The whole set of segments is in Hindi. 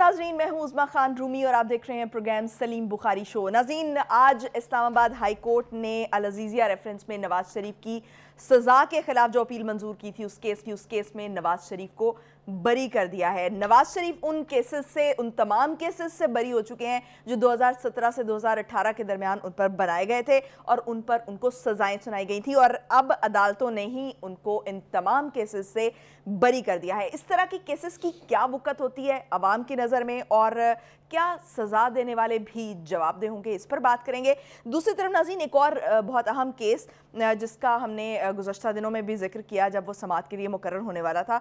नाजरीन मैं हूं उजमा खान रूमी और आप देख रहे हैं प्रोग्राम सलीम बुखारी शो नाजीन आज इस्लामाबाद हाई कोर्ट ने अलजीज़िया रेफरेंस में नवाज शरीफ की सज़ा के ख़िलाफ़ जो अपील मंजूर की थी उस केस की उस केस में नवाज शरीफ को बरी कर दिया है नवाज शरीफ उन केसेस से उन तमाम केसेस से बरी हो चुके हैं जो 2017 से 2018 के दरमियान उन पर बनाए गए थे और उन पर उनको सजाएं सुनाई गई थी और अब अदालतों ने ही उनको इन तमाम केसेस से बरी कर दिया है इस तरह की केसेस की क्या वक़्त होती है आवाम की नज़र में और क्या सजा देने वाले भी जवाबदेह होंगे इस पर बात करेंगे दूसरी तरफ नाजीन एक और बहुत अहम केस जिसका हमने गुजशत दिनों में भी जिक्र किया जब वो समात के लिए मुकर होने वाला था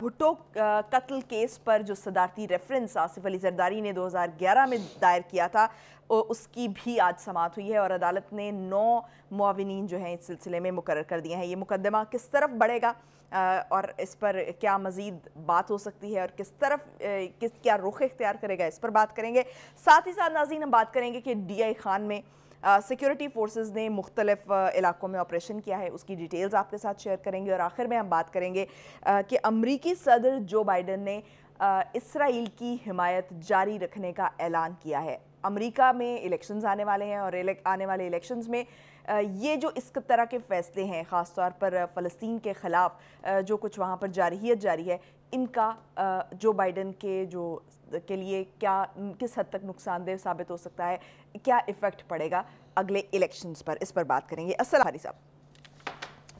भुट्टो कत्ल केस पर जो सदारती रेफरेंस आसिफ अली जरदारी ने 2011 में दायर किया था उसकी भी आज समात हुई है और अदालत ने नौ मुआवनीन जो हैं इस सिलसिले में मुकर कर दिए हैं ये मुकदमा किस तरफ बढ़ेगा और इस पर क्या मज़ीद बात हो सकती है और किस तरफ किस क्या रुख इख्तियार करेगा इस पर बात करेंगे साथ ही साथ नाजीन हम बात करेंगे कि डी आई खान में सिक्योरिटी फोर्सेस ने मुख्तलिफ इलाकों में ऑपरेशन किया है उसकी डिटेल्स आपके साथ शेयर करेंगे और आखिर में हम बात करेंगे कि अमरीकी सदर जो बाइडन ने इसराइल की हिमायत जारी रखने का ऐलान किया है अमेरिका में इलेक्शंस आने वाले हैं और आने वाले इलेक्शंस में ये जो इस तरह के फैसले हैं ख़ास तौर पर फ़लस्तीन के ख़िलाफ़ जो कुछ वहाँ पर जारहीत जारी है इनका जो बाइडन के जो के लिए क्या किस हद तक नुकसानदेह साबित हो सकता है क्या इफ़ेक्ट पड़ेगा अगले इलेक्शंस पर इस पर बात करेंगे असल साहब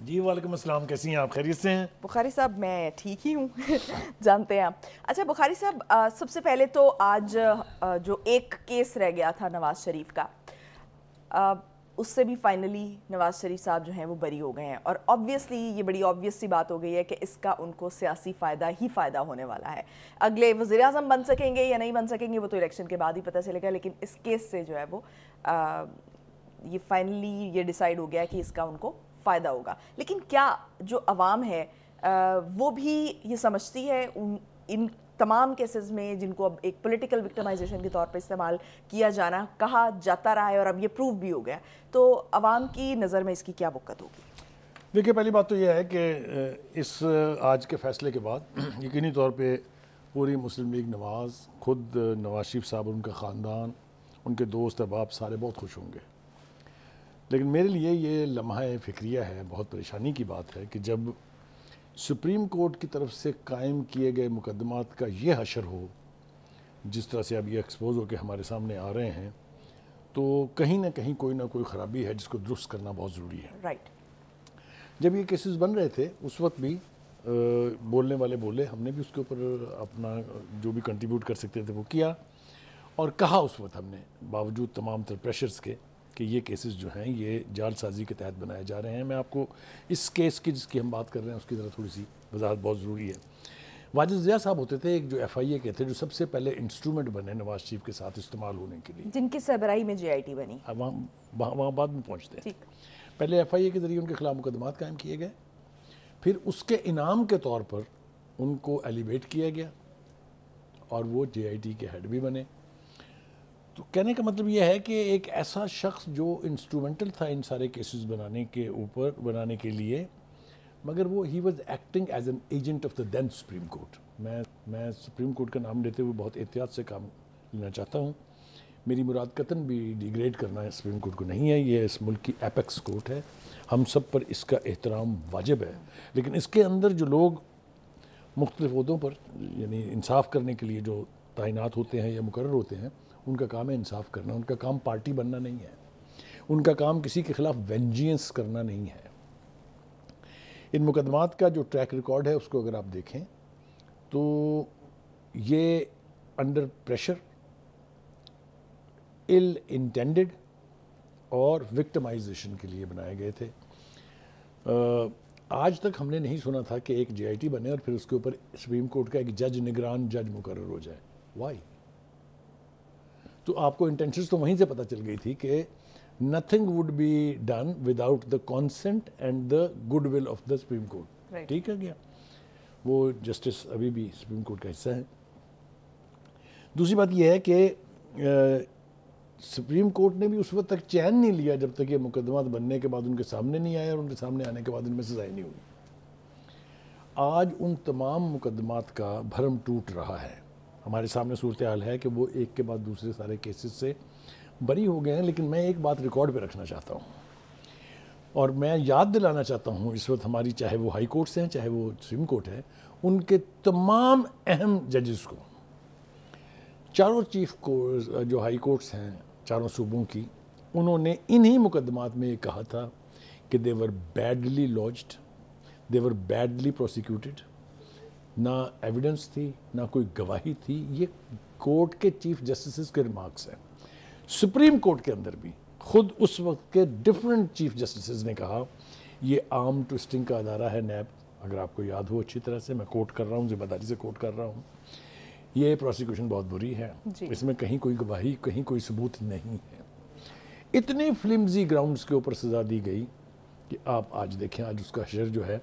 जी वालेकुम अस्सलाम कैसी हैं आप खैरियत से हैं बुखारी साहब मैं ठीक ही हूँ जानते हैं आप अच्छा बुखारी साहब सबसे पहले तो आज आ, जो एक केस रह गया था नवाज़ शरीफ का आ, उससे भी फाइनली नवाज़ शरीफ साहब जो हैं वो बरी हो गए हैं और ऑब्वियसली ये बड़ी ऑब्वियस सी बात हो गई है कि इसका उनको सियासी फ़ायदा ही फ़ायदा होने वाला है अगले वज़ी अजम बन सकेंगे या नहीं बन सकेंगे वो तो इलेक्शन के बाद ही पता चलेगा लेकिन इस केस से जो है वो ये फाइनली ये डिसाइड हो गया कि इसका उनको फ़ायदा होगा लेकिन क्या जो आवाम है वो भी ये समझती है उन इन तमाम केसेस में जिनको अब एक पॉलिटिकल विक्टिमाइजेशन के तौर पर इस्तेमाल किया जाना कहा जाता रहा है और अब ये प्रूव भी हो गया तो आवाम की नज़र में इसकी क्या वक्त होगी देखिए पहली बात तो यह है कि इस आज के फैसले के बाद यकीनी तौर पे पूरी मुस्लिम लीग नवाज़ खुद नवाज शरीफ साहब उनका ख़ानदान उनके दोस्त अहबाब सारे बहुत खुश होंगे लेकिन मेरे लिए ये लम्हा फ़िक्रिया है बहुत परेशानी की बात है कि जब सुप्रीम कोर्ट की तरफ से कायम किए गए मुकदमात का ये हशर हो जिस तरह से अब ये एक्सपोज होकर हमारे सामने आ रहे हैं तो कहीं ना कहीं कोई ना कोई ख़राबी है जिसको दुरुस्त करना बहुत ज़रूरी है राइट right. जब ये केसेस बन रहे थे उस वक्त भी आ, बोलने वाले बोले हमने भी उसके ऊपर अपना जो भी कंट्रीब्यूट कर सकते थे वो किया और कहा उस वक्त हमने बावजूद तमाम तरह प्रेशर्स के कि ये केसेस जो हैं ये जालसाजी के तहत बनाए जा रहे हैं मैं आपको इस केस की जिसकी हम बात कर रहे हैं उसकी ज़रा थोड़ी सी वजाहत बहुत ज़रूरी है वाजिद जिया साहब होते थे एक जो एफ आई ए के थे जो सबसे पहले इंस्ट्रूमेंट बने नवाज शरीफ के साथ इस्तेमाल होने के लिए जिनकी सरबराई में जे आई टी बनी वहाँ वहाँ बाद में पहुँचते हैं पहले एफ आई ए के ज़रिए उनके खिलाफ मुकदमा कायम किए गए फिर उसके इनाम के तौर पर उनको एलिवेट किया गया और वो जे आई टी के हेड भी बने तो कहने का मतलब यह है कि एक ऐसा शख्स जो इंस्ट्रूमेंटल था इन सारे केसेस बनाने के ऊपर बनाने के लिए मगर वो he was acting as an agent of the then Supreme Court मैं मैं सुप्रीम कोर्ट का नाम लेते हुए बहुत एहतियात से काम लेना चाहता हूँ मेरी मुराद कतन भी डिग्रेड करना है सुप्रीम कोर्ट को नहीं है ये इस मुल्क की एपेक्स कोर्ट है हम सब पर इसका एहतराम वाजिब है लेकिन इसके अंदर जो लोग मुख्तलिफ़ों पर यानी इंसाफ करने के लिए जो तैनात होते हैं या मुकर होते हैं उनका काम है इंसाफ करना उनका काम पार्टी बनना नहीं है उनका काम किसी के ख़िलाफ़ वेंजियंस करना नहीं है इन मुकदमात का जो ट्रैक रिकॉर्ड है उसको अगर आप देखें तो ये अंडर प्रेशर इल इंटेंडेड और विक्टमाइजेशन के लिए बनाए गए थे आज तक हमने नहीं सुना था कि एक जीआईटी बने और फिर उसके ऊपर सुप्रीम कोर्ट का एक जज निगरान जज मुकर हो जाए वाई तो आपको इंटेंशंस तो वहीं से पता चल गई थी कि nothing would be done without the consent and the goodwill of the Supreme Court ठीक है क्या वो जस्टिस अभी भी सुप्रीम कोर्ट का हिस्सा है दूसरी बात यह है कि सुप्रीम कोर्ट ने भी उस वक्त तक चैन नहीं लिया जब तक ये मुकदमा बनने के बाद उनके सामने नहीं आया और उनके सामने आने के बाद उनमें सजाएं नहीं हुई आज उन तमाम मुकदमात का भरम टूट रहा है हमारे सामने सूरत हाल है कि वो एक के बाद दूसरे सारे केसेस से बरी हो गए हैं लेकिन मैं एक बात रिकॉर्ड पे रखना चाहता हूँ और मैं याद दिलाना चाहता हूँ इस वक्त हमारी चाहे वो हाई कोर्ट्स हैं चाहे वो सुप्रीम कोर्ट है उनके तमाम अहम जजेस को चारों चीफ को जो हाई कोर्ट्स हैं चारों सूबों की उन्होंने इन्हीं मुकदमात में ये कहा था कि they were badly lodged they were badly prosecuted ना एविडेंस थी ना कोई गवाही थी ये कोर्ट के चीफ जस्टिस के रिमार्क्स हैं सुप्रीम कोर्ट के अंदर भी खुद उस वक्त के डिफरेंट चीफ जस्टिस ने कहा ये आर्म ट्विस्टिंग का अदारा है नैब अगर आपको याद हो अच्छी तरह से मैं कोर्ट कर रहा हूँ जिम्मेदारी से कोर्ट कर रहा हूँ ये प्रोसिक्यूशन बहुत बुरी है इसमें कहीं कोई गवाही कहीं कोई सबूत नहीं है इतने फिल्मजी ग्राउंड्स के ऊपर सज़ा दी गई कि आप आज देखें आज उसका शर जो है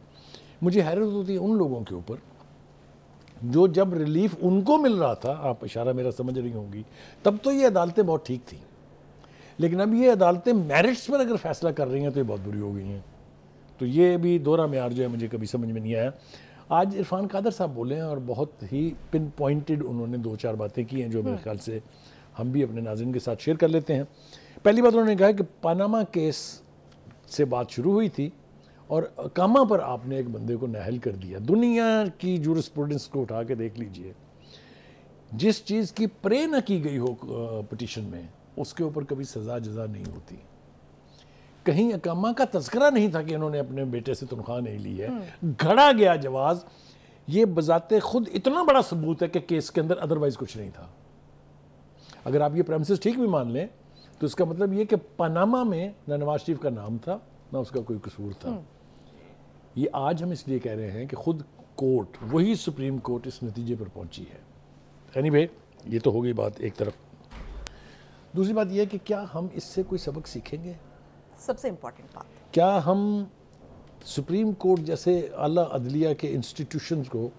मुझे हैरत होती है उन लोगों के ऊपर जो जब रिलीफ उनको मिल रहा था आप इशारा मेरा समझ रही होंगी तब तो ये अदालतें बहुत ठीक थी लेकिन अब ये अदालतें मेरिट्स पर अगर फैसला कर रही हैं तो ये बहुत बुरी हो गई हैं तो ये भी दोहरा मैार जो है मुझे कभी समझ में नहीं आया आज इरफान कादर साहब बोले हैं और बहुत ही पिन पॉइंटेड उन्होंने दो चार बातें की हैं जो मेरे हाँ। ख्याल से हम भी अपने नाजिन के साथ शेयर कर लेते हैं पहली बात उन्होंने कहा कि पानामा केस से बात शुरू हुई थी और अकामा पर आपने एक बंदे को नहल कर दिया दुनिया की जूरिस्प्रूडेंस को उठा के देख लीजिए जिस चीज़ की प्रे न की गई हो पटिशन में उसके ऊपर कभी सज़ा जजा नहीं होती कहीं अकामा का तस्करा नहीं था कि इन्होंने अपने बेटे से तनख्वाह नहीं ली है हम्म। घड़ा गया जवाब ये बजाते खुद इतना बड़ा सबूत है कि केस के अंदर अदरवाइज कुछ नहीं था अगर आप ये प्रेमिस ठीक भी मान लें तो इसका मतलब ये कि पनामा में नवाज शरीफ का नाम था ना उसका कोई कसूर था हम्म। ये आज हम इसलिए कह रहे हैं कि खुद कोर्ट वही सुप्रीम कोर्ट इस नतीजे पर पहुंची है एनी anyway, ये तो हो गई बात एक तरफ दूसरी बात यह है कि क्या हम इससे कोई सबक सीखेंगे सबसे इम्पोर्टेंट बात क्या हम सुप्रीम कोर्ट जैसे अला अदलिया के इंस्टीट्यूशन को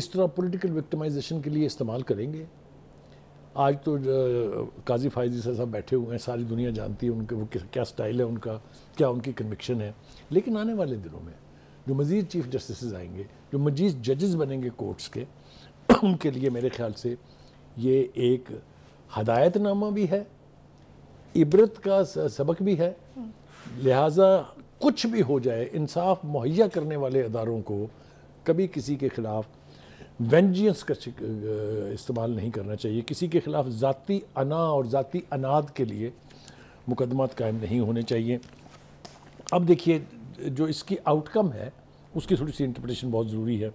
इस तरह पॉलिटिकल विक्टिमाइजेशन के लिए इस्तेमाल करेंगे आज तो काजी फायजी से सब बैठे हुए हैं सारी दुनिया जानती है उनके वो क्या स्टाइल है उनका क्या उनकी कन्विक्शन है लेकिन आने वाले दिनों में जो मज़ीद चीफ जस्टिस आएंगे जो मज़ीद जजेस बनेंगे कोर्ट्स के उनके लिए मेरे ख्याल से ये एक हदायतनामा भी है इबरत का सबक भी है लिहाजा कुछ भी हो जाए इंसाफ मुहैया करने वाले अदारों को कभी किसी के ख़िलाफ़ वेंजियंस का इस्तेमाल नहीं करना चाहिए किसी के ख़िलाफ़ ज़ाती अना और ज़ाती अनाद के लिए मुकदमा कायम नहीं होने चाहिए अब देखिए जो इसकी आउटकम है उसकी थोड़ी सी इंटरप्रटेशन बहुत ज़रूरी है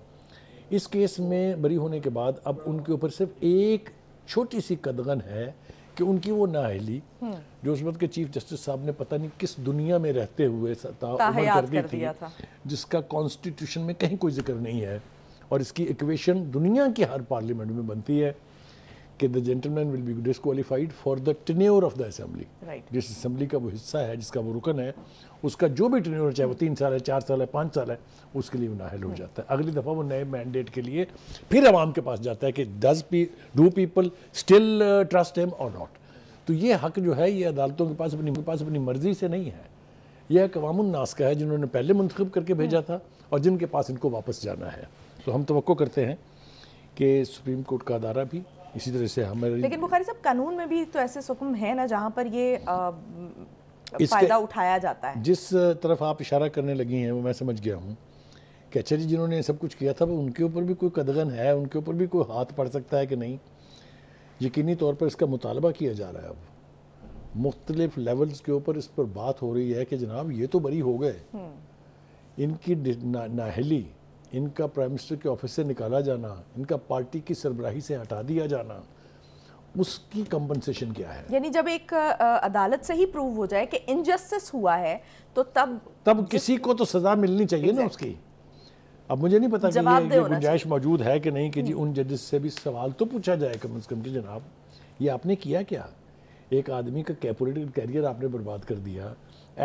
इस केस में बरी होने के बाद अब उनके ऊपर सिर्फ एक छोटी सी कदगन है कि उनकी वो नाहली हम्म। जो उस वक्त के चीफ जस्टिस साहब ने पता नहीं किस दुनिया में रहते हुए कर दी थी जिसका कॉन्स्टिट्यूशन में कहीं कोई जिक्र नहीं है और इसकी इक्वेशन दुनिया की हर पार्लियामेंट में बनती है कि the gentleman will be disqualified for the tenure of the assembly जिस असेंबली का वो हिस्सा है जिसका वो रुकन है उसका जो भी टेन्योर चाहे वो तीन साल है चार साल है पाँच साल है उसके लिए वो नाहल हो जाता है अगली दफ़ा वो नए मैंडेट के लिए फिर आवाम के पास जाता है कि does P do people still trust him और नॉट तो ये हक जो है ये अदालतों के पास अपनी के पास अपनी मर्जी से नहीं है यह अवामनास का है जिन्होंने पहले मंतखब करके भेजा हाँ। था और जिनके पास इनको वापस जाना है तो हम तो करते हैं कि सुप्रीम कोर्ट का अदारा भी इसी तरह से हमारे लेकिन बुखारी साहब कानून में भी तो ऐसे हुक्म है ना जहाँ पर ये आ, फायदा उठाया जाता है जिस तरफ आप इशारा करने लगी हैं वो मैं समझ गया हूँ कि अच्छा जी जिन्होंने सब कुछ किया था उनके ऊपर भी कोई कदगन है उनके ऊपर भी कोई हाथ पड़ सकता है कि नहीं यकीनी तौर पर इसका मुतालबा किया जा रहा है अब मुख्तलिफ लेवल्स के ऊपर इस पर बात हो रही है कि जनाब ये तो बरी हो गए हम्म। इनकी नाहली इनका प्राइम मिनिस्टर के ऑफिस से निकाला जाना इनका पार्टी की सरबराही से हटा दिया जाना उसकी कंपनसेशन क्या है यानी जब एक अदालत से ही प्रूव हो जाए कि इनजस्टिस हुआ है तो तब तब किसी को तो सजा मिलनी चाहिए ना उसकी अब मुझे नहीं पता कि ये गुंजाइश मौजूद है कि नहीं कि जी हम्म। उन जजेस से भी सवाल तो पूछा जाए कम अज़ कम कि जनाब ये आपने किया क्या एक आदमी का कैपोलिटिकल कैरियर आपने बर्बाद कर दिया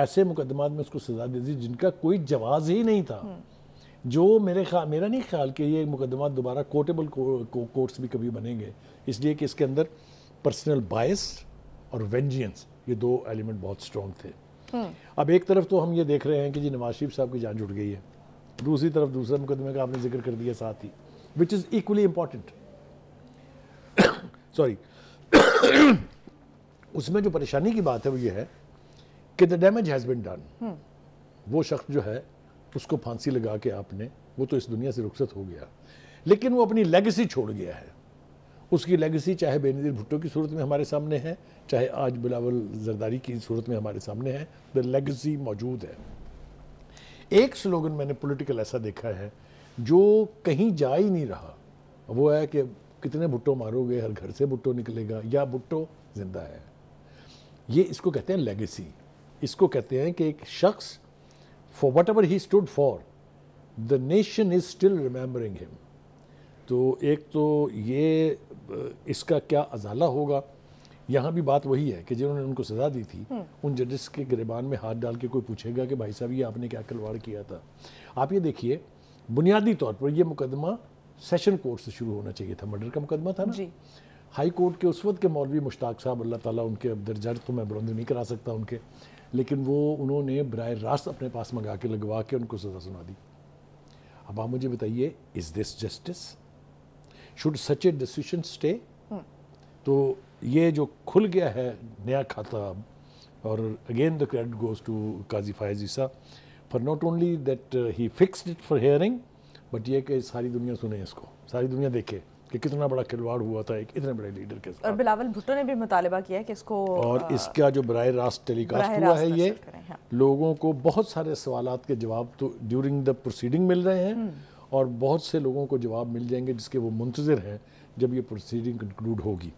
ऐसे मुकदमात में उसको सजा दे दी जिनका कोई जवाब ही नहीं था हम्म। जो मेरे ख्याल मेरा नहीं ख्याल कि ये मुकदमा दोबारा कोर्टेबल को, को, कोर्ट्स भी कभी बनेंगे इसलिए कि इसके अंदर पर्सनल बायस और वेंजियंस ये दो एलिमेंट बहुत स्ट्रॉन्ग थे हम्म। अब एक तरफ तो हम ये देख रहे हैं कि जी नवाज शरीफ साहब की जान जुट गई है दूसरी तरफ दूसरे मुकदमे का आपने जिक्र कर दिया साथ ही which is equally important sorry उसमें जो परेशानी की बात है वो ये है कि the damage has been done वो शख्स जो है उसको फांसी लगा के आपने वो तो इस दुनिया से रुखसत हो गया लेकिन वो अपनी लेगेसी छोड़ गया है उसकी लेगेसी चाहे बेनजीर भुट्टो की सूरत में हमारे सामने है चाहे आज बिलावल जरदारी की सूरत में हमारे सामने है द लेगेसी मौजूद है एक स्लोगन मैंने पॉलिटिकल ऐसा देखा है जो कहीं जा ही नहीं रहा वो है कि कितने भुट्टो मारोगे हर घर से भुट्टो निकलेगा या भुट्टो जिंदा है ये इसको कहते हैं लेगेसी इसको कहते हैं कि एक शख्स whatever he stood for the nation is still remembering him तो एक तो ये इसका क्या अजाला होगा यहाँ भी बात वही है कि जिन्होंने उनको सज़ा दी थी हम्म। उन जजेस के गिरबान में हाथ डाल के कोई पूछेगा कि भाई साहब ये आपने क्या खिलवाड़ किया था आप ये देखिए बुनियादी तौर पर ये मुकदमा सेशन कोर्ट से शुरू होना चाहिए था मर्डर का मुकदमा था ना जी। हाई कोर्ट के उस वक्त के मौलवी मुश्ताक साहब अल्लाह ताला उनके अब दर्जा तो मैं बुलंद नहीं करा सकता उनके लेकिन वो उन्होंने बर रास्त अपने पास मंगा के लगवा के उनको सज़ा सुना दी अब आप मुझे बताइए is this justice should such A decision stay तो ये जो खुल गया है नया खाता और again the credit goes to Qazi फायजीसा for not only that he fixed it for hearing but ये कि सारी दुनिया सुने इसको सारी दुनिया देखे कि कितना बड़ा खिलवाड़ हुआ था एक इतने बड़े लीडर के साथ और बिलावल भुट्टो ने भी मुतालबा किया कि इसको और आ, इसका जो बर रास्त टेलीकास्ट हुआ है ये हाँ। लोगों को बहुत सारे सवाल के जवाब तो ड्यूरिंग द प्रोसीडिंग मिल रहे हैं हम्म। और बहुत से लोगों को जवाब मिल जाएंगे जिसके वो मुंतजर हैं जब ये प्रोसीडिंग कंक्लूड होगी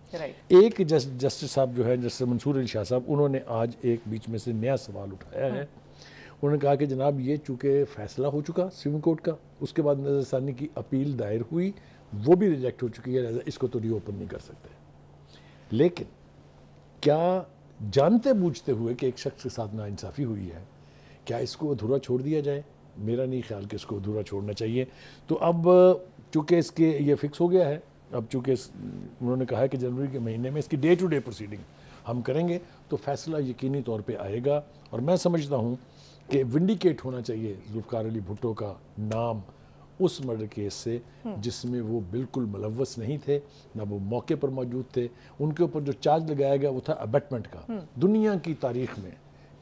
एक जस्टिस साहब जो है जस्टिस मंसूर अली शाह साहब उन्होंने आज एक बीच में से नया सवाल उठाया है हाँ। उन्होंने कहा कि जनाब ये चूँकि फैसला हो चुका सुप्रीम कोर्ट का उसके बाद नजरसानी की अपील दायर हुई वो भी रिजेक्ट हो चुकी है इसको तो रीओपन नहीं कर सकते लेकिन क्या जानते बूझते हुए कि एक शख्स के साथ नाइंसाफ़ी हुई है क्या इसको अधूरा छोड़ दिया जाए मेरा नहीं ख्याल कि इसको अधूरा छोड़ना चाहिए तो अब चूँकि इसके ये फिक्स हो गया है अब चूँकि उन्होंने कहा है कि जनवरी के महीने में इसकी डे टू डे प्रोसीडिंग हम करेंगे तो फैसला यकीनी तौर पे आएगा और मैं समझता हूँ कि विंडिकेट होना चाहिए जुल्फ़ार अली भुट्टो का नाम उस मर्डर केस से जिसमें वो बिल्कुल मुलवस नहीं थे ना वो मौके पर मौजूद थे उनके ऊपर जो चार्ज लगाया गया वो था अबेटमेंट का हम्म। दुनिया की तारीख में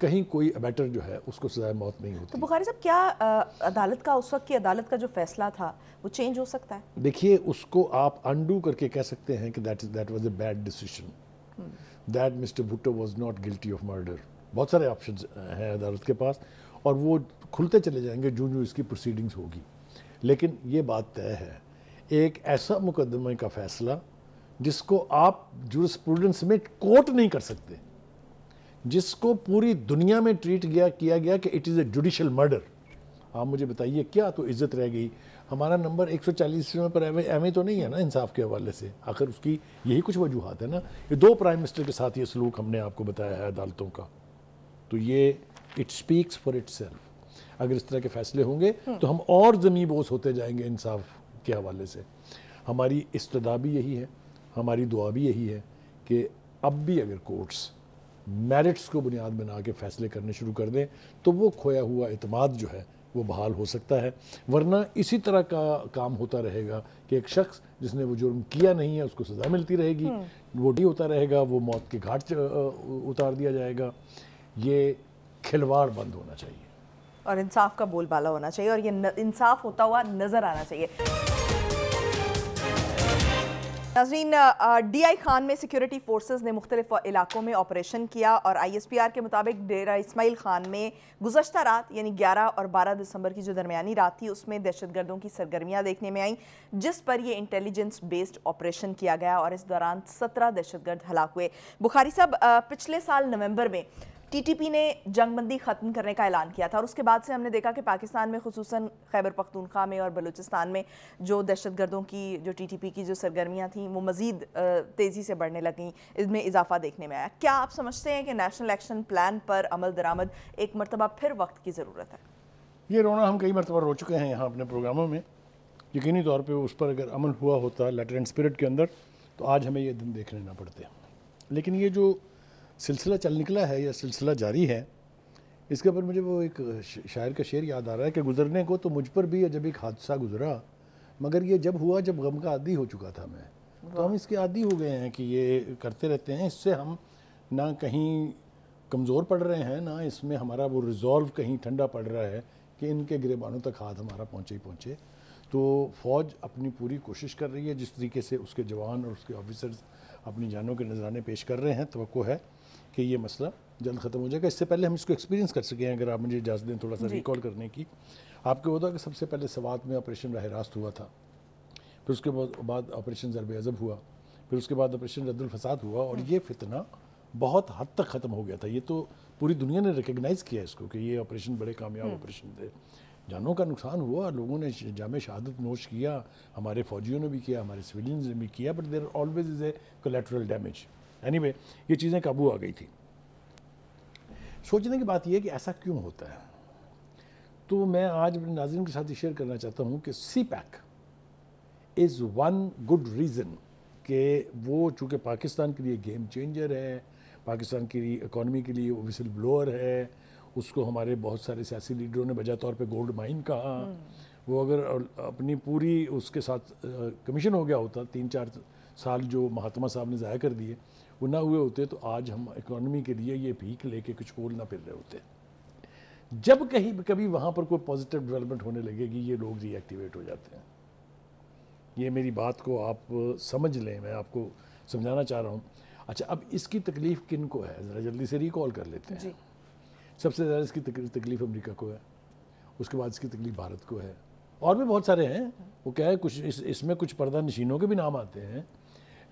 कहीं कोई अबेटर जो है उसको सजाए मौत नहीं तो होती तो बुखारी साहब क्या आ, अदालत का उस वक्त की अदालत का जो फैसला था वो चेंज हो सकता है देखिए उसको आप अंडू करके कह सकते हैं कि that that was a bad decision that mister Bhutto was not guilty of murder बहुत सारे ऑप्शन हैं अदालत के पास और वो खुलते चले जाएंगे जो जो इसकी प्रोसीडिंग्स होगी लेकिन ये बात तय है एक ऐसा मुकदमे का फैसला जिसको आप जुरिस्प्रूडेंस में कोर्ट नहीं कर सकते जिसको पूरी दुनिया में ट्रीट गया किया गया कि it is a judicial murder आप मुझे बताइए क्या तो इज्जत रह गई हमारा नंबर 140 में पर एम तो नहीं है ना इंसाफ के हवाले से आखिर उसकी यही कुछ वजूहत है ना ये दो प्राइम मिनिस्टर के साथ ये सलूक हमने आपको बताया है अदालतों का तो ये it speaks for itself अगर इस तरह के फैसले होंगे तो हम और ज़मी बोस होते जाएंगे इंसाफ के हवाले से हमारी इस्तदा भी यही है हमारी दुआ भी यही है कि अब भी अगर कोर्ट्स मेरिट्स को बुनियाद बना के फ़ैसले करने शुरू कर दें तो वो खोया हुआ अतमाद जो है वो बहाल हो सकता है वरना इसी तरह का काम होता रहेगा कि एक शख्स जिसने वो जुर्म किया नहीं है उसको सज़ा मिलती रहेगी हम्म। वो डी होता रहेगा वो मौत के घाट उतार दिया जाएगा ये खिलवाड़ बंद होना चाहिए और इंसाफ का बोलबाला होना चाहिए और ये इंसाफ होता हुआ नजर आना चाहिए नाजरीन डी आई खान में सिक्योरिटी फोर्सेस ने मुख्तलिफ इलाकों में ऑपरेशन किया और आई एस पी आर के मुताबिक डेरा इसमाइल खान में गुजशत रात यानी ग्यारह और बारह दिसंबर की जो दरमियानी रात थी उसमें दहशत गर्दों की सरगर्मियाँ देखने में आई जिस पर यह इंटेलिजेंस बेस्ड ऑपरेशन किया गया और इस दौरान सत्रह दहशत गर्द हलाक हुए बुखारी साहब पिछले साल नवम्बर में टीटीपी ने जंगबंदी ख़त्म करने का ऐलान किया था और उसके बाद से हमने देखा कि पाकिस्तान में खसूस खैबर पख्तूनख्वा में और बलूचिस्तान में जो दहशत गर्दों की जो टीटीपी की जो सरगर्मियाँ थीं वो मज़ीद तेज़ी से बढ़ने लगें इसमें इजाफा देखने में आया क्या आप समझते हैं कि नेशनल एक्शन प्लान पर अमल दरामद एक मरतबा फिर वक्त की ज़रूरत है ये रोना हम कई मरतबा रो चुके हैं यहाँ अपने प्रोग्रामों में यकीनी तौर पर उस पर अगर अमल हुआ होता लेटर एंड स्पिरट के अंदर तो आज हमें ये दिन देखने ना पड़ते लेकिन ये जो सिलसिला चल निकला है या सिलसिला जारी है इसके ऊपर मुझे वो एक शायर का शेर याद आ रहा है कि गुजरने को तो मुझ पर भी जब एक हादसा गुजरा मगर ये जब हुआ जब गम का आदि हो चुका था मैं तो हम इसके आदि हो गए हैं कि ये करते रहते हैं इससे हम ना कहीं कमज़ोर पड़ रहे हैं ना इसमें हमारा वो रिजॉल्व कहीं ठंडा पड़ रहा है कि इनके गिरेबानों तक हाथ हमारा पहुँचे ही पहुँचे तो फ़ौज अपनी पूरी कोशिश कर रही है जिस तरीके से उसके जवान और उसके ऑफिसर्स अपनी जानों के नजराने पेश कर रहे हैं तो है कि ये मसला जल्द ख़त्म हो जाएगा इससे पहले हम इसको एक्सपीरियंस कर सकें अगर आप मुझे इजाज़त दें थोड़ा सा रिकॉल करने की आपके होता कि सबसे पहले सवात में ऑपरेशन राह रास्त हुआ था फिर उसके बाद ऑपरेशन ज़रब अज़ब हुआ फिर उसके बाद ऑपरेशन रद्दुलफसाद हुआ और ये फितना बहुत हद तक ख़त्म हो गया था ये तो पूरी दुनिया ने रिकगनाइज़ किया इसको कि ये ऑपरेशन बड़े कामयाब ऑपरेशन हम्म। थे जानों का नुकसान हुआ लोगों ने जाम शहादत नोश किया हमारे फौजियों ने भी किया हमारे सिविलियंस ने भी किया but there always is a collateral damage anyway anyway, ये चीज़ें काबू आ गई थी सोचने की बात यह है कि ऐसा क्यों होता है तो मैं आज नाजरन के साथ शेयर करना चाहता हूँ कि CPEC is one good reason कि वो चूँकि पाकिस्तान के लिए गेम चेंजर है पाकिस्तान के लिए इकोनमी के लिए विसल ब्लोअर है उसको हमारे बहुत सारे सियासी लीडरों ने बजा तौर पे गोल्ड माइन कहा हम्म। वो अगर अपनी पूरी उसके साथ कमीशन हो गया होता तीन चार साल जो महात्मा साहब ने ज़ाया कर दिए वो ना हुए होते तो आज हम इकोनॉमी के लिए ये भीख लेके कुछ बोल ना फिर रहे होते जब कहीं कभी वहाँ पर कोई पॉजिटिव डेवलपमेंट होने लगेगी ये लोग रीएक्टिवेट हो जाते हैं ये मेरी बात को आप समझ लें मैं आपको समझाना चाह रहा हूँ अच्छा अब इसकी तकलीफ़ किन को है ज़रा जल्दी से रिकॉल कर लेते हैं सबसे ज़्यादा इसकी तकलीफ़ अमेरिका को है उसके बाद इसकी तकलीफ़ भारत को है और भी बहुत सारे हैं वो क्या है कुछ इस इसमें कुछ पर्दा नशीनों के भी नाम आते हैं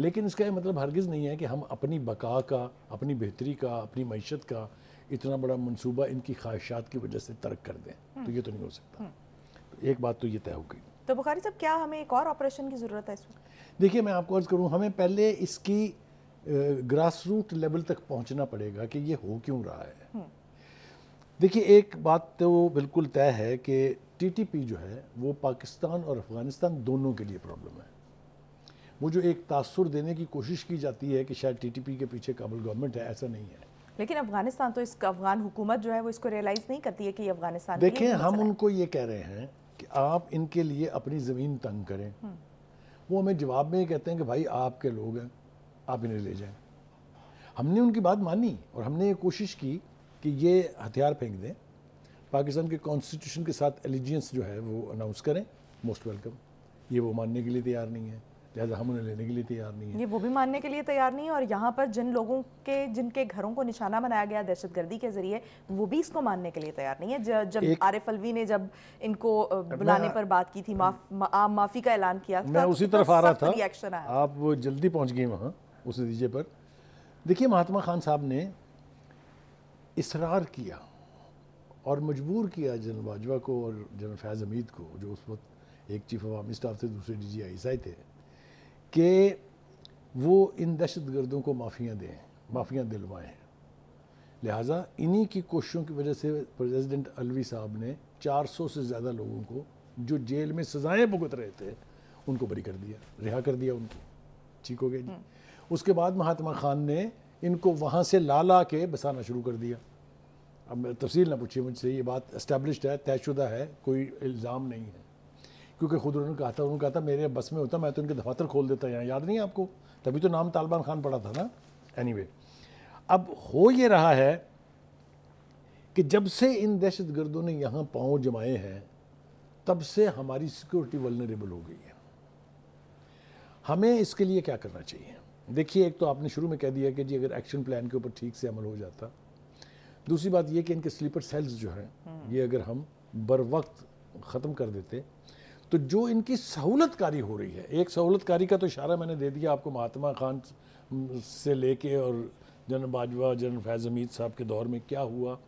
लेकिन इसका मतलब हरगिज़ नहीं है कि हम अपनी बका का अपनी बेहतरी का अपनी मीशत का इतना बड़ा मनसूबा इनकी ख्वाहिशात की वजह से तर्क कर दें तो हम्म। ये तो नहीं हो सकता एक बात तो ये तय हो गई तो बुखारी साहब क्या हमें एक और ऑपरेशन की ज़रूरत है इसमें देखिए मैं आपको अर्ज़ करूँ हमें पहले इसकी ग्रास रूट लेवल तक पहुँचना पड़ेगा कि ये हो क्यों रहा है हम्म। देखिए एक बात तो बिल्कुल तय है कि टीटीपी जो है वो पाकिस्तान और अफ़गानिस्तान दोनों के लिए प्रॉब्लम है वो जो एक तासुर देने की कोशिश की जाती है कि शायद टीटीपी के पीछे काबुल गवर्नमेंट है ऐसा नहीं है लेकिन अफगानिस्तान तो इस अफगान हुकूमत जो है वो इसको रियलाइज नहीं करती है कि अफगानिस्तान देखें हम उनको ये कह रहे हैं कि आप इनके लिए अपनी ज़मीन तंग करें हम्म। वो हमें जवाब में ये कहते हैं कि भाई आपके लोग हैं आप इन्हें ले जाएं हमने उनकी बात मानी और हमने ये कोशिश की कि ये हथियार फेंक दें पाकिस्तान के कॉन्स्टिट्यूशन के साथ एलिजियंस जो है वो अनाउंस करें मोस्ट वेलकम ये वो मानने के लिए तैयार नहीं है लिहाजा हम उन्हें लेने के लिए तैयार नहीं है ये वो भी मानने के लिए तैयार नहीं है और यहाँ पर जिन लोगों के जिनके घरों को निशाना बनाया गया दहशत गर्दी के जरिए वो भी इसको मानने के लिए तैयार नहीं है जब आरिफ अलवी ने जब इनको बुलाने पर बात की थी आम माफी का ऐलान किया मैं तो उसी तरफ आ रहा था रिएक्शन आया आप जल्दी पहुँच गए वहाँ उस नतीजे पर देखिए महात्मा खान साहब ने इसरार किया और मजबूर किया जनरल बाजवा को और जनरल फैज़ हमीद को जो उस वक्त एक चीफ ऑफ आर्मी स्टाफ थे दूसरे डी जी आई साई थे कि वो इन दहशत गर्दों को माफ़ियाँ दें माफ़ियाँ दिलवाएँ लिहाजा इन्हीं की कोशिशों की वजह से प्रेसिडेंट अलवी साहब ने 400 से ज़्यादा लोगों को जो जेल में सजाएं भुगत रहे थे उनको बरी कर दिया रिहा कर दिया उनको ठीक हो गया जी हम्म। उसके बाद महात्मा खान ने इनको वहाँ से ला ला के बसाना शुरू कर दिया अब तफसील ना पूछिए मुझसे ये बात इस्टेब्लिश है तयशुदा है कोई इल्ज़ाम नहीं है क्योंकि खुद उन्होंने कहा था उन्होंने कहा था मेरे बस में होता मैं तो इनके दफातर खोल देता यहाँ याद नहीं आपको तभी तो नाम तालिबान खान पड़ा था ना एनी anyway, अब हो ये रहा है कि जब से इन दहशत गर्दों ने यहाँ पाँव जमाए हैं तब से हमारी सिक्योरिटी वलनरेबल हो गई है हमें इसके लिए क्या करना चाहिए देखिए एक तो आपने शुरू में कह दिया कि जी अगर एक्शन प्लान के ऊपर ठीक से अमल हो जाता दूसरी बात यह कि इनके स्लीपर सेल्स जो हैं ये अगर हम बर वक्त ख़त्म कर देते तो जो इनकी सहूलतकारी हो रही है एक सहूलतकारी का तो इशारा मैंने दे दिया आपको महात्मा खान से लेके और जनरल बाजवा जनरल फैज़ हमीद साहब के दौर में क्या हुआ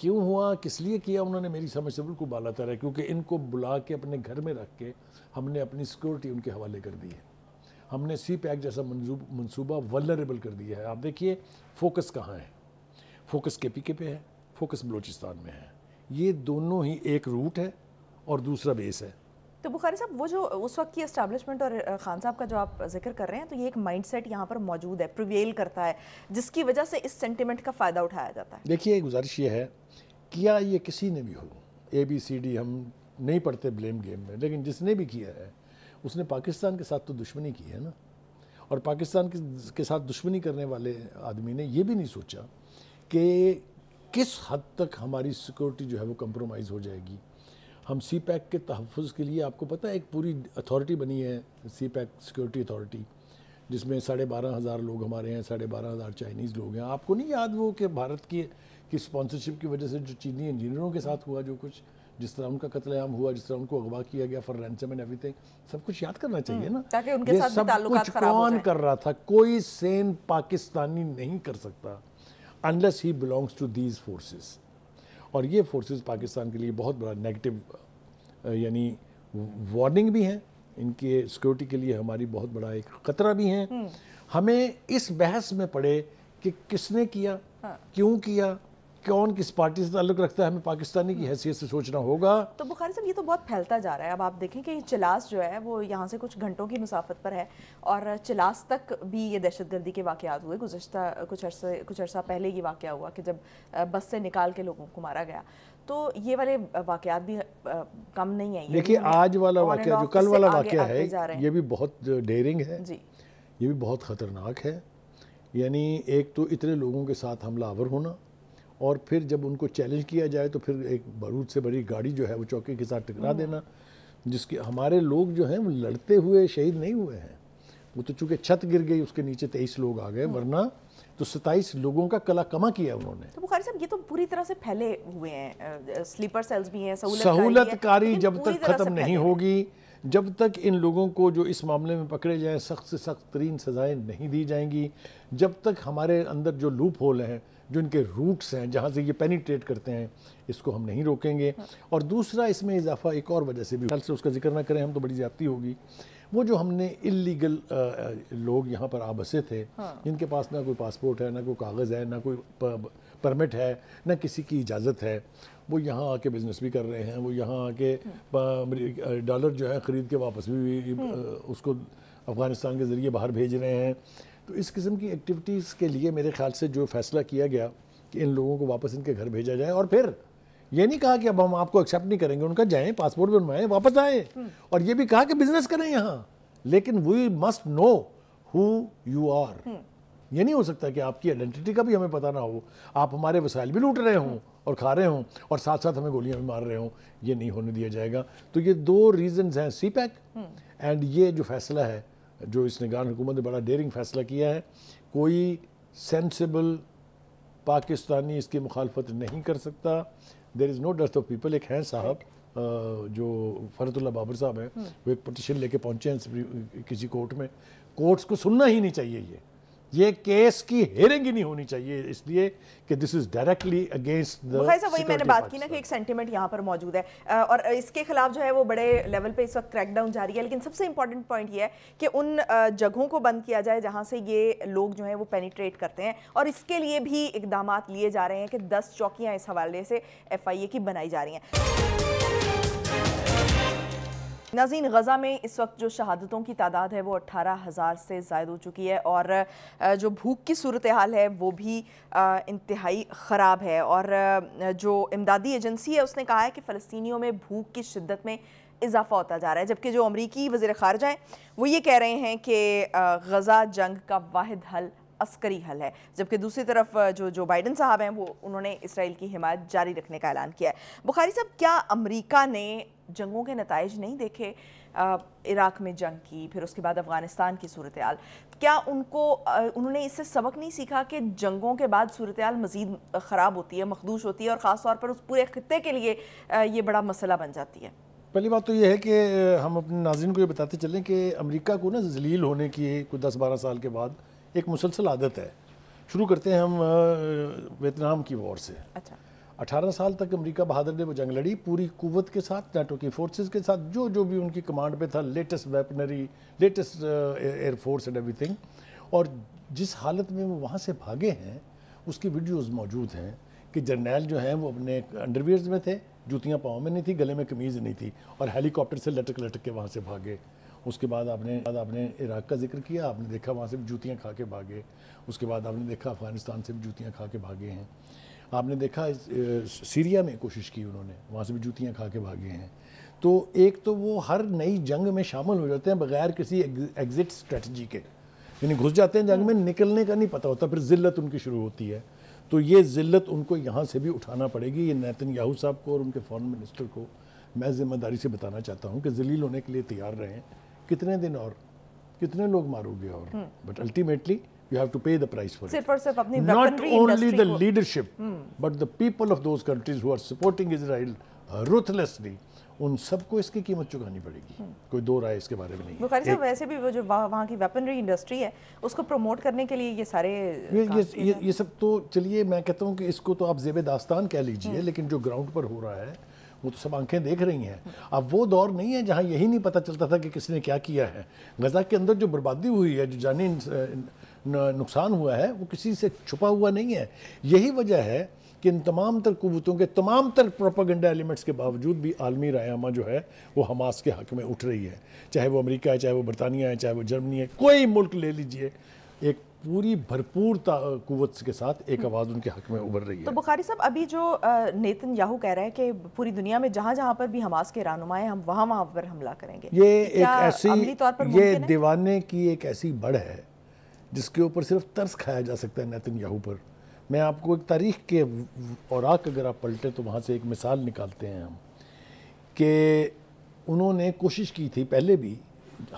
क्यों हुआ किस लिए किया उन्होंने मेरी समझ से बिल्कुल बाला तर है क्योंकि इनको बुला के अपने घर में रख के हमने अपनी सिक्योरिटी उनके हवाले कर दी है हमने सी पैक जैसा मनसूबा वलरेबल कर दिया है आप देखिए फोकस कहाँ है फोकस के पी के पे है फोकस बलूचिस्तान में है ये दोनों ही एक रूट है और दूसरा बेस है तो बुखारी साहब वो जो उस वक्त की इस्टेब्लिशमेंट और खान साहब का जो आप जिक्र कर रहे हैं तो ये एक माइंड सेट यहाँ पर मौजूद है प्रिवेल करता है जिसकी वजह से इस सेंटिमेंट का फ़ायदा उठाया जाता है देखिए गुजारिश ये है किया ये किसी ने भी हो ए बी सी डी हम नहीं पढ़ते ब्लेम गेम में लेकिन जिसने भी किया है उसने पाकिस्तान के साथ तो दुश्मनी की है ना और पाकिस्तान के साथ दुश्मनी करने वाले आदमी ने ये भी नहीं सोचा कि किस हद तक हमारी सिक्योरिटी जो है वो कंप्रोमाइज़ हो जाएगी हम सी पैक के तहफ़ के लिए आपको पता है एक पूरी अथॉरिटी बनी है सी पैक सिक्योरिटी अथॉरिटी जिसमें साढ़े बारह हज़ार लोग हमारे हैं साढ़े बारह हज़ार चाइनीज़ लोग हैं आपको नहीं याद वो कि भारत की की स्पॉन्सरशिप की वजह से जो चीनी इंजीनियरों के साथ हुआ जो कुछ जिस तरह उनका कत्लेआम हुआ जिस तरह उनको अगवा किया गया फॉर रैनसम एंड एवरीथिंग सब कुछ याद करना हम्म, चाहिए ना ताकि उनके ये साथ सब कुछ कौन कर रहा था कोई सेन पाकिस्तानी नहीं कर सकता unless he belongs to these forces और ये फोर्सेस पाकिस्तान के लिए बहुत बड़ा नेगेटिव यानी वार्निंग भी हैं इनके सिक्योरिटी के लिए हमारी बहुत बड़ा एक खतरा भी है हम्म। हमें इस बहस में पड़े कि किसने किया हाँ। क्यों किया कौन किस पार्टी से ताल्लुक रखता है हमें पाकिस्तानी की हम्म। हैसियत से सोचना होगा तो बुखारी साहब ये तो बहुत फैलता जा रहा है अब आप देखें कि चिलास जो है वो यहाँ से कुछ घंटों की मुसाफत पर है और चिलास तक भी ये दहशत गर्दी के वाकत हुए गुजशत कुछ अरसे कुछ अर्सा पहले ये वाक़ हुआ कि जब बस से निकाल के लोगों को मारा गया तो ये वाले वाकत भी कम नहीं है देखिए आज वाला वाक़ जो कल वाला वाक़ है ये भी बहुत डेयरिंग है जी ये भी बहुत ख़तरनाक है यानी एक तो इतने लोगों के साथ हमलावर होना और फिर जब उनको चैलेंज किया जाए तो फिर एक बारूद से बड़ी गाड़ी जो है वो चौकी के साथ टकरा हम्म। देना जिसके हमारे लोग जो हैं वो लड़ते हुए शहीद नहीं हुए हैं वो तो चूंकि छत गिर गई उसके नीचे तेईस लोग आ गए हम्म। वरना तो सताइस लोगों का कला कमा किया उन्होंने तो बुखारी साहब ये तो पूरी तरह से फैले हुए हैं स्लीपर सेल्स भी हैं सहूलतकारी जब तक खत्म नहीं होगी जब तक इन लोगों को जो इस मामले में पकड़े जाएं सख्त से सख्त तरीन सज़ाएं नहीं दी जाएंगी जब तक हमारे अंदर जो लूप होल हैं जो इनके रूट्स हैं जहाँ से ये पेनीट्रेट करते हैं इसको हम नहीं रोकेंगे और दूसरा इसमें इजाफा एक और वजह से भी कल से उसका जिक्र ना करें हम तो बड़ी ज्यादा होगी वो जो हमने इलीगल लोग यहाँ पर आ बसे थे हाँ। जिनके पास ना कोई पासपोर्ट है ना कोई कागज़ है ना कोई परमिट है ना किसी की इजाज़त है वो यहाँ आके बिजनेस भी कर रहे हैं वो यहाँ आके डॉलर जो है ख़रीद के वापस भी, भी हाँ। उसको अफ़गानिस्तान के ज़रिए बाहर भेज रहे हैं तो इस किस्म की एक्टिविटीज़ के लिए मेरे ख्याल से जो फैसला किया गया कि इन लोगों को वापस इनके घर भेजा जाए और फिर ये नहीं कहा कि अब हम आपको एक्सेप्ट नहीं करेंगे उनका जाएँ पासपोर्ट बनवाएं वापस आए हम्म। और ये भी कहा कि बिजनेस करें यहाँ लेकिन we must know who you are ये नहीं हो सकता कि आपकी आइडेंटिटी का भी हमें पता ना हो आप हमारे वसाइल भी लूट रहे हों हम्म। और खा रहे हों और साथ साथ हमें गोलियां भी मार रहे हों ये नहीं होने दिया जाएगा तो ये दो रीजंस हैं सी पैक एंड ये जो फैसला है जो इस निगान हुकूमत ने बड़ा डेयरिंग फैसला किया है कोई सेंसिबल पाकिस्तानी इसकी मुखालफत नहीं कर सकता there is no dust of people एक हैं साहब जो फरतुल्ला बाबर साहब हैं हम्म। वो एक पटिशन लेके पहुंचे हैं किसी कोर्ट में कोर्ट्स को सुनना ही नहीं चाहिए ये ये केस की हेयरिंग ही नहीं होनी चाहिए इसलिए कि दिस इज डायरेक्टली अगेंस्ट वही मैंने बात की ना कि एक सेंटीमेंट यहाँ पर मौजूद है और इसके खिलाफ जो है वो बड़े लेवल पे इस वक्त क्रैकडाउन जारी है लेकिन सबसे इंपॉर्टेंट पॉइंट ये है कि उन जगहों को बंद किया जाए जहाँ से ये लोग जो है वो पेनिट्रेट करते हैं और इसके लिए भी इकदाम लिए जा रहे हैं कि दस चौकियाँ इस हवाले से एफ की बनाई जा रही हैं नाजीन गजा में इस वक्त जो शहादतों की तादाद है वो अट्ठारह हज़ार से जायद हो चुकी है और जो भूख की सूरत हाल है वो भी इंतहाई ख़राब है और जो इमदादी एजेंसी है उसने कहा है कि फ़लस्तनी में भूख की शिद्दत में इजाफा होता जा रहा है जबकि जो अमरीकी वज़ी ख़ारजा हैं वो ये कह रहे हैं कि गजा जंग का वाद हल अस्करी हल है जबकि दूसरी तरफ जो जो बाइडन साहब हैं वो उन्होंने इसराइल की हिमायत जारी रखने का ऐलान किया है बुखारी साहब क्या अमेरिका ने जंगों के नतज नहीं देखे इराक़ में जंग की फिर उसके बाद अफ़गानिस्तान की सूरत आल क्या उनको उन्होंने इससे सबक नहीं सीखा कि जंगों के बाद सूरत आल मज़ीद ख़राब होती है मखदूश होती है और ख़ास तौर पर उस पूरे खत्े के लिए ये बड़ा मसला बन जाती है पहली बात तो ये है कि हम अपने नाजिन को ये बताते चलें कि अमरीका को ना जलील होने की कुछ दस बारह साल के बाद एक मुसलसल आदत है शुरू करते हैं हम वियतनाम की वॉर से अच्छा 18 साल तक अमेरिका बहादुर ने वो जंग लड़ी पूरी कुवत के साथ नाटो की फोर्सेस के साथ जो जो भी उनकी कमांड पे था latest weaponry latest air force and everything और जिस हालत में वो वहाँ से भागे हैं उसकी वीडियोस मौजूद हैं कि जर्नैल जो हैं वो अपने अंडरवियर्स में थे जूतियाँ पाँव में नहीं थी गले में कमीज़ नहीं थी और हेलीकॉप्टर से लटक लटक के वहाँ से भागे उसके बाद आपने बाद आपने इराक़ का जिक्र किया आपने देखा वहाँ से जूतियाँ खा के भागे उसके बाद आपने देखा अफ़गानिस्तान से भी जूतियाँ खा के भागे हैं आपने देखा सीरिया में कोशिश की उन्होंने वहाँ से भी जूतियाँ खा के भागे हैं तो एक तो वो हर नई जंग में शामिल हो जाते हैं बगैर किसी एग्ज़िट स्ट्रेटजी के यानी घुस जाते हैं जंग में निकलने का नहीं पता होता फिर ज़िल्लत उनकी शुरू होती है तो ये ज़िल्लत उनको यहाँ से भी उठाना पड़ेगी ये नैतन याहू साहब को और उनके फॉरन मिनिस्टर को मैं ज़िम्मेदारी से बताना चाहता हूँ कि जलील होने के लिए तैयार रहें कितने दिन और कितने लोग मारोगे और but hmm. Ultimately you have to pay the price for sirf it. sirf apni अपनी Not only the ko. leadership, hmm. but the people of those countries who are supporting Israel ruthlessly. उन सबको इसकी कीमत चुकानी पड़ेगी hmm. कोई दो राय इसके बारे में नहीं बुखारी साहब वैसे भी वो जो वह, वहाँ की वेपनरी इंडस्ट्री है उसको प्रमोट करने के लिए ये सारे ये ये, ये, ये सब तो चलिए मैं कहता हूँ कि इसको तो आप जेब दास्तान कह लीजिए hmm. लेकिन जो ग्राउंड पर हो रहा है वो तो सब आंखें देख रही हैं अब वो दौर नहीं है जहाँ यही नहीं पता चलता था कि किसने क्या किया है गजा के अंदर जो बर्बादी हुई है जो जानी नुकसान हुआ है वो किसी से छुपा हुआ नहीं है यही वजह है कि इन तमाम तर कुतों के तमाम तर प्रोपागेंडा एलिमेंट्स के बावजूद भी आलमी रायमा जो है वो हमास के हक में उठ रही है चाहे वो अमेरिका है चाहे वो बरतानिया है चाहे वो जर्मनी है कोई मुल्क ले लीजिए एक पूरी भरपूर कुवत के साथ एक हम्म। आवाज़ उनके हक में उभर रही है तो बुखारी साहब अभी जो नेतन याहू कह रहा है कि पूरी दुनिया में जहाँ जहाँ पर भी हमास के रानुमाएं हम वहाँ वहाँ पर हमला करेंगे ये एक ऐसी ये दीवाने की एक ऐसी बढ़ है जिसके ऊपर सिर्फ तर्स खाया जा सकता है नैतन याहू पर मैं आपको एक तारीख के और अगर आप पलटे तो वहाँ से एक मिसाल निकालते हैं हम कि उन्होंने कोशिश की थी पहले भी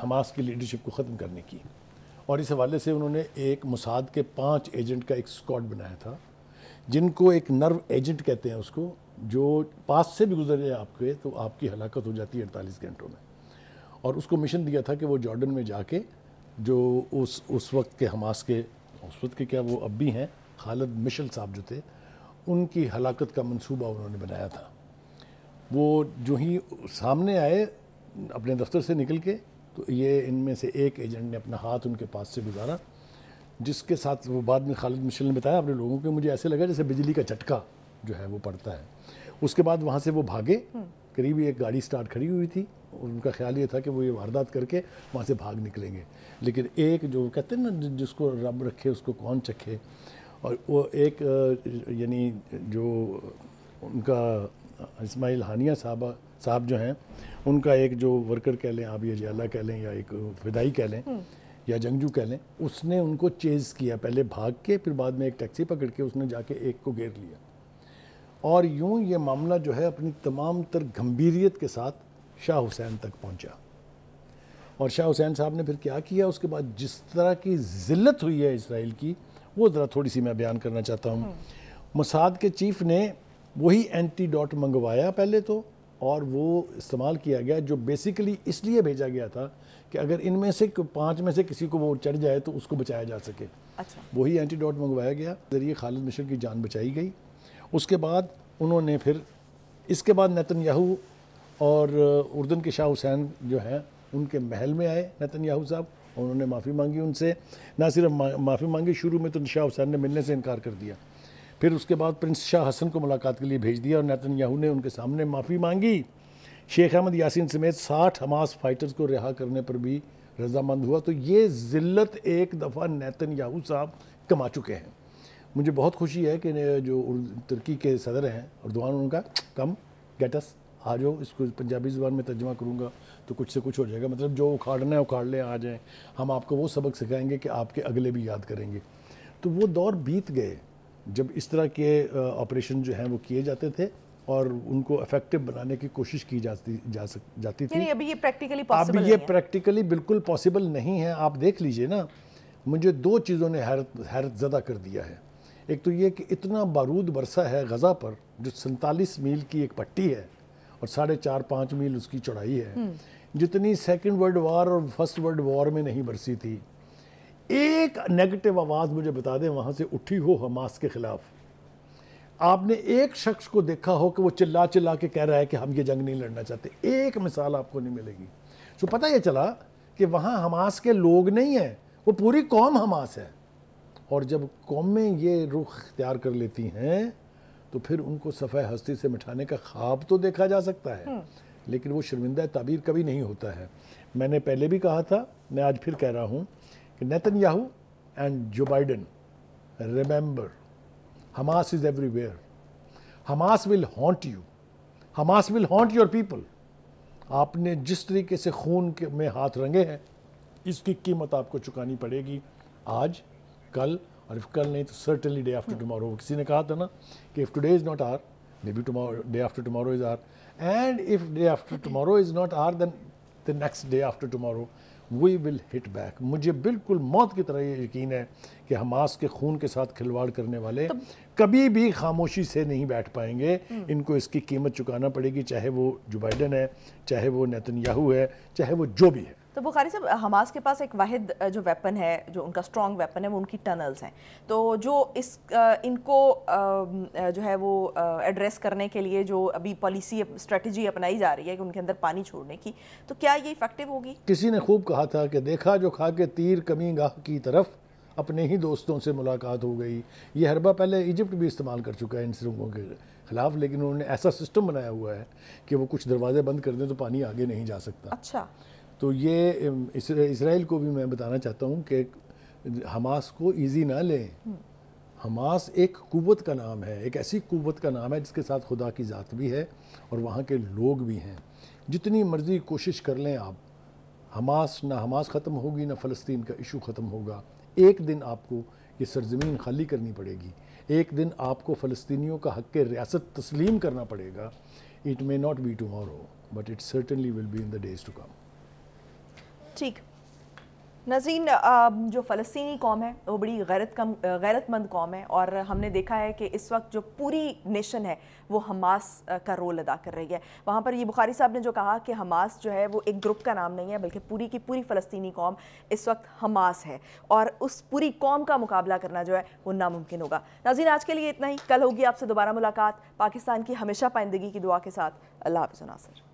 हमास की लीडरशिप को ख़त्म करने की और इस हवाले से उन्होंने एक मुसाद के पांच एजेंट का एक स्क्वाड बनाया था जिनको एक नर्व एजेंट कहते हैं उसको जो पास से भी गुजर जाए आपके तो आपकी हलाकत हो जाती है अड़तालीस घंटों में और उसको मिशन दिया था कि वो जॉर्डन में जाके जो उस उस वक्त के हमास के उस वक्त के क्या वो अब भी हैं खालिद मिशल साहब जो थे उनकी हलाकत का मंसूबा उन्होंने बनाया था वो जो ही सामने आए अपने दफ्तर से निकल के तो ये इनमें से एक एजेंट ने अपना हाथ उनके पास से गुजारा जिसके साथ वो बाद में खालिद मिशल ने बताया अपने लोगों के मुझे ऐसे लगा जैसे बिजली का झटका जो है वो पड़ता है उसके बाद वहाँ से वो भागे हम्म। करीब एक गाड़ी स्टार्ट खड़ी हुई थी उनका ख्याल ये था कि वो ये वारदात करके वहाँ से भाग निकलेंगे लेकिन एक जो कहते हैं ना जिसको रब रखे उसको कौन चखे और वो एक यानी जो उनका इसमाइल हानिया साहबा साहब जो हैं उनका एक जो वर्कर कह लें आप ये जला कह लें या एक फिदाई कह लें हम्म। या जंगजू कह लें उसने उनको चेज़ किया पहले भाग के फिर बाद में एक टैक्सी पकड़ के उसने जाके एक को घेर लिया और यूं ये मामला जो है अपनी तमाम तर गंभीरियत के साथ शाह हुसैन तक पहुंचा और शाह हुसैन साहब ने फिर क्या किया उसके बाद जिस तरह की जिल्लत हुई है इसराइल की वो ज़रा थोड़ी सी मैं बयान करना चाहता हूँ हम्म। मसाद के चीफ ने वही एंटी डॉट मंगवाया पहले तो और वो इस्तेमाल किया गया जो बेसिकली इसलिए भेजा गया था कि अगर इनमें से पाँच में से किसी को वो चढ़ जाए तो उसको बचाया जा सके अच्छा वही एंटी डॉट मंगवाया गया जरिए खालिद मिश्र की जान बचाई गई उसके बाद उन्होंने फिर इसके बाद नतन और उर्दन के शाह हुसैन जो हैं उनके महल में आए नतन साहब उन्होंने माफ़ी मांगी उनसे ना सिर्फ माफ़ी मांगी शुरू में तो शाह हुसैन ने मिलने से इनकार कर दिया फिर उसके बाद प्रिंस शाह हसन को मुलाकात के लिए भेज दिया और नतन ने उनके सामने माफ़ी मांगी शेख अहमद यासिन समेत साठ हमास फाइटर्स को रिहा करने पर भी रजामंद हुआ तो ये ज़िल्लत एक दफ़ा नतन साहब कमा चुके हैं मुझे बहुत खुशी है कि जो तुर्की के सदर हैं उर्दवान उनका कम गेटस आ जाओ इसको पंजाबी ज़ुबान में तर्जमा करूँगा तो कुछ से कुछ हो जाएगा मतलब जो उखाड़ना है उखाड़ लें आ जाएँ हम आपको वो सबक सिखाएंगे कि आपके अगले भी याद करेंगे तो वो दौर बीत गए जब इस तरह के ऑपरेशन जो हैं वो किए जाते थे और उनको इफेक्टिव बनाने की कोशिश की जाती जा सक जाती थी अभी ये प्रैक्टिकली अभी ये प्रैक्टिकली बिल्कुल पॉसिबल नहीं है आप देख लीजिए ना मुझे दो चीज़ों ने हैरत हैरत ज़दा कर दिया है एक तो ये कि इतना बारूद बरसा है गज़ा पर जो सैंतालीस मील की एक पट्टी है और साढ़े चार पाँच मील उसकी चौड़ाई है हम्म। जितनी सेकेंड वर्ल्ड वार और फर्स्ट वर्ल्ड वॉर में नहीं बरसी थी एक नेगेटिव आवाज़ मुझे बता दें वहाँ से उठी हो हमास के ख़िलाफ़ आपने एक शख्स को देखा हो कि वो चिल्ला चिल्ला के कह रहा है कि हम ये जंग नहीं लड़ना चाहते एक मिसाल आपको नहीं मिलेगी तो पता ये चला कि वहाँ हमास के लोग नहीं हैं वो पूरी कौम हमास है और जब कौमें ये रुख तैयार कर लेती हैं तो फिर उनको सफ़े हस्ती से मिठाने का ख्वाब तो देखा जा सकता है हम्म। लेकिन वो शर्मिंदा ताबीर कभी नहीं होता है मैंने पहले भी कहा था मैं आज फिर कह रहा हूँ कि Netanyahu and Joe Biden remember Hamas is everywhere Hamas will haunt you Hamas will haunt your people आपने जिस तरीके से खून के में हाथ रंगे हैं इसकी कीमत आपको चुकानी पड़ेगी आज कल और इफ़ कल नहीं तो सर्टनली डे आफ्टर टुमारो किसी ने कहा था ना कि if today is not ours maybe tomorrow day after tomorrow is ours and if day after tomorrow is not ours then the next day after tomorrow we will hit back मुझे बिल्कुल मौत की तरह ये यकीन है कि हमास के खून के साथ खिलवाड़ करने वाले कभी भी खामोशी से नहीं बैठ पाएंगे hmm. इनको इसकी कीमत चुकाना पड़ेगी चाहे वो जो बाइडन है चाहे वो नेतन्याहू है चाहे वो जो भी है तो बुखारी साहब हमास के पास एक वाहिद जो वेपन है जो उनका स्ट्रॉन्ग वेपन है वो उनकी टनल्स हैं तो जो इस इनको जो है वो एड्रेस करने के लिए जो अभी पॉलिसी स्ट्रेटजी अपनाई जा रही है कि उनके अंदर पानी छोड़ने की तो क्या ये इफेक्टिव होगी किसी ने खूब कहा था कि देखा जो खा के तीर कमी गाह की तरफ अपने ही दोस्तों से मुलाकात हो गई ये हरबा पहले इजिप्ट भी इस्तेमाल कर चुका है इन सिरुंगों के खिलाफ लेकिन उन्होंने ऐसा सिस्टम बनाया हुआ है कि वो कुछ दरवाजे बंद कर दें तो पानी आगे नहीं जा सकता अच्छा तो ये इसराइल को भी मैं बताना चाहता हूँ कि हमास को ईजी ना लें हम्म। हमास एक कुवत का नाम है एक ऐसी कुवत का नाम है जिसके साथ खुदा की ज़ात भी है और वहाँ के लोग भी हैं जितनी मर्ज़ी कोशिश कर लें आप हमास ना हमास ख़त्म होगी ना फ़लस्तीन का इशू ख़त्म होगा एक दिन आपको ये सरजमीन खाली करनी पड़ेगी एक दिन आपको फ़लस्तियों का हक रियासत तस्लीम करना पड़ेगा it may not be tomorrow but it certainly will be in the days to come ठीक नजीन जो फ़लस्तनी कौम है वो बड़ी गैरत कम गैरतमंद कौम है और हमने देखा है कि इस वक्त जो पूरी नेशन है वो हमास का रोल अदा कर रही है वहाँ पर ये बुखारी साहब ने जो कहा कि हमास जो है वो एक ग्रुप का नाम नहीं है बल्कि पूरी की पूरी फ़लस्तनी कौम इस वक्त हमास है और उस पूरी कौम का मुकाबला करना जो है वो नामुमकिन होगा नाजीन आज के लिए इतना ही कल होगी आपसे दोबारा मुलाकात पाकिस्तान की हमेशा पाइंदगी की दुआ के साथ अल्लाह हाफ़ नासर